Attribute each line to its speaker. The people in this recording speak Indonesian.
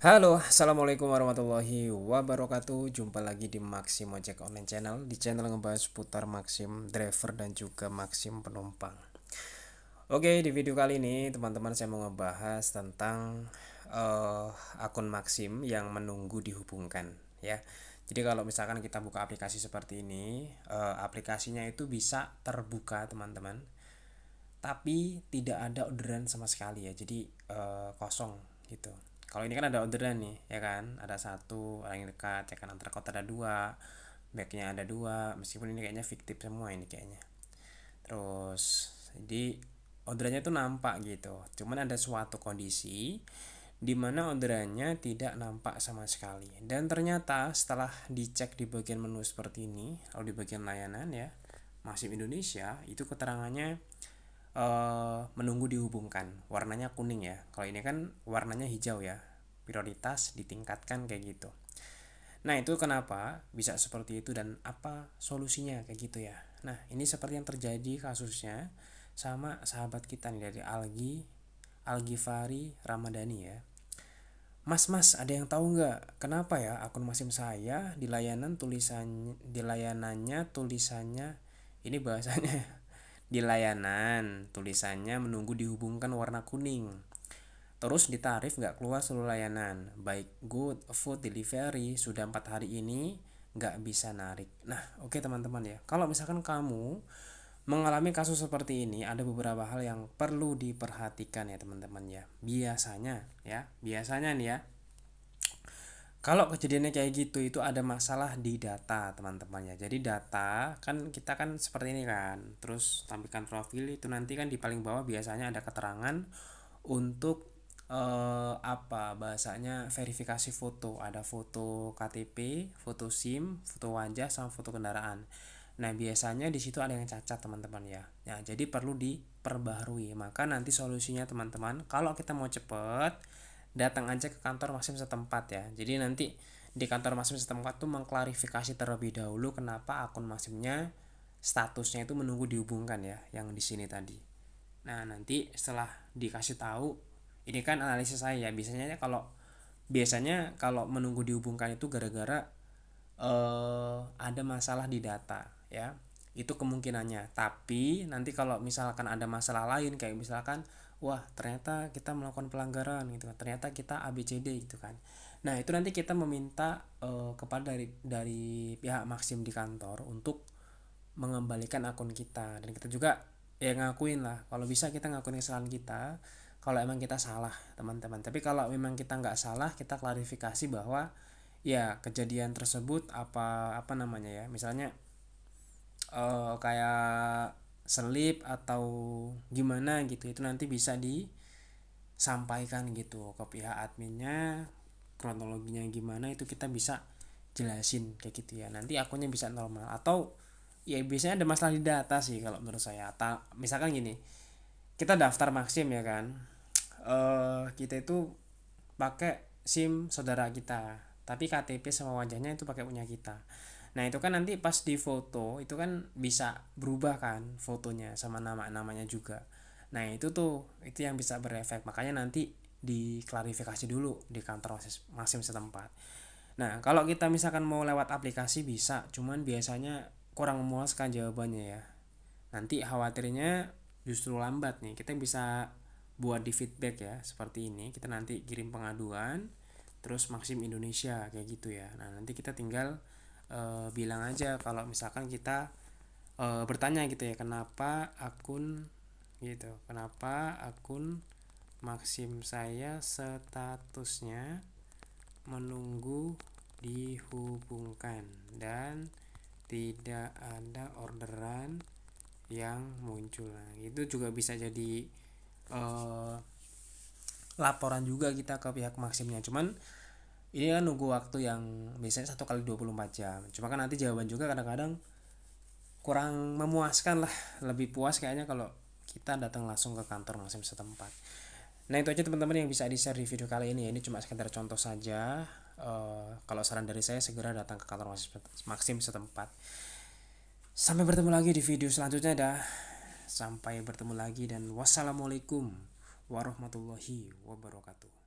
Speaker 1: Halo, Assalamualaikum warahmatullahi wabarakatuh Jumpa lagi di Maxim Ojek Online Channel Di channel ngebahas putar Maxim driver dan juga Maxim penumpang Oke, di video kali ini teman-teman saya mau ngebahas tentang uh, akun Maxim yang menunggu dihubungkan ya. Jadi kalau misalkan kita buka aplikasi seperti ini uh, Aplikasinya itu bisa terbuka teman-teman Tapi tidak ada orderan sama sekali ya Jadi uh, kosong gitu kalau ini kan ada orderan nih ya kan ada satu orang yang dekat ya kan antara kota ada dua backnya ada dua meskipun ini kayaknya fiktif semua ini kayaknya terus jadi orderannya tuh nampak gitu cuman ada suatu kondisi di mana orderannya tidak nampak sama sekali dan ternyata setelah dicek di bagian menu seperti ini atau di bagian layanan ya masih Indonesia itu keterangannya Eh, menunggu dihubungkan warnanya kuning ya kalau ini kan warnanya hijau ya prioritas ditingkatkan kayak gitu nah itu kenapa bisa seperti itu dan apa solusinya kayak gitu ya nah ini seperti yang terjadi kasusnya sama sahabat kita nih dari Algi Algifari Ramadhani ya Mas Mas ada yang tahu nggak kenapa ya akun Masim saya di layanan tulisan di layanannya tulisannya ini bahasanya di layanan, tulisannya menunggu dihubungkan warna kuning. Terus di tarif nggak keluar seluruh layanan, baik good, food, delivery, sudah empat hari ini nggak bisa narik. Nah, oke okay, teman-teman ya, kalau misalkan kamu mengalami kasus seperti ini, ada beberapa hal yang perlu diperhatikan ya teman-teman ya. Biasanya ya, biasanya nih ya, kalau kejadiannya kayak gitu itu ada masalah di data teman-teman ya jadi data kan kita kan seperti ini kan terus tampilkan profil itu nanti kan di paling bawah biasanya ada keterangan untuk eh, apa bahasanya verifikasi foto ada foto KTP foto SIM foto wajah sama foto kendaraan nah biasanya di situ ada yang cacat teman-teman ya nah jadi perlu diperbaharui maka nanti solusinya teman-teman kalau kita mau cepet datang aja ke kantor masing setempat ya. Jadi nanti di kantor masing setempat tuh mengklarifikasi terlebih dahulu kenapa akun masingnya statusnya itu menunggu dihubungkan ya yang di sini tadi. Nah, nanti setelah dikasih tahu ini kan analisis saya ya. Biasanya kalau biasanya kalau menunggu dihubungkan itu gara-gara eh, ada masalah di data ya. Itu kemungkinannya. Tapi nanti kalau misalkan ada masalah lain kayak misalkan wah ternyata kita melakukan pelanggaran gitu kan ternyata kita ABCD gitu kan nah itu nanti kita meminta uh, kepada dari dari pihak maksim di kantor untuk mengembalikan akun kita dan kita juga ya ngakuin lah kalau bisa kita ngakuin kesalahan kita kalau emang kita salah teman-teman tapi kalau memang kita nggak salah kita klarifikasi bahwa ya kejadian tersebut apa apa namanya ya misalnya uh, kayak selip atau gimana gitu itu nanti bisa disampaikan gitu ke pihak adminnya kronologinya gimana itu kita bisa jelasin kayak gitu ya nanti akunnya bisa normal atau ya biasanya ada masalah di data sih kalau menurut saya Ta misalkan gini kita daftar maksim ya kan uh, kita itu pakai sim saudara kita tapi KTP sama wajahnya itu pakai punya kita Nah itu kan nanti pas di foto itu kan bisa berubah kan fotonya sama nama namanya juga. Nah itu tuh itu yang bisa berefek makanya nanti diklarifikasi dulu di kantor masing-masing setempat. Nah kalau kita misalkan mau lewat aplikasi bisa, cuman biasanya kurang memuaskan jawabannya ya. Nanti khawatirnya justru lambat nih kita bisa buat di feedback ya seperti ini kita nanti kirim pengaduan terus maksim Indonesia kayak gitu ya nah nanti kita tinggal e, bilang aja kalau misalkan kita e, bertanya gitu ya kenapa akun gitu kenapa akun maksim saya statusnya menunggu dihubungkan dan tidak ada orderan yang muncul nah, itu juga bisa jadi e, laporan juga kita ke pihak maksimnya cuman ini kan nunggu waktu yang biasanya satu kali 24 jam cuma kan nanti jawaban juga kadang-kadang kurang memuaskan lah lebih puas kayaknya kalau kita datang langsung ke kantor masing setempat nah itu aja teman-teman yang bisa di share di video kali ini ya ini cuma sekedar contoh saja uh, kalau saran dari saya segera datang ke kantor maksim setempat sampai bertemu lagi di video selanjutnya dah sampai bertemu lagi dan wassalamualaikum warahmatullahi wabarakatuh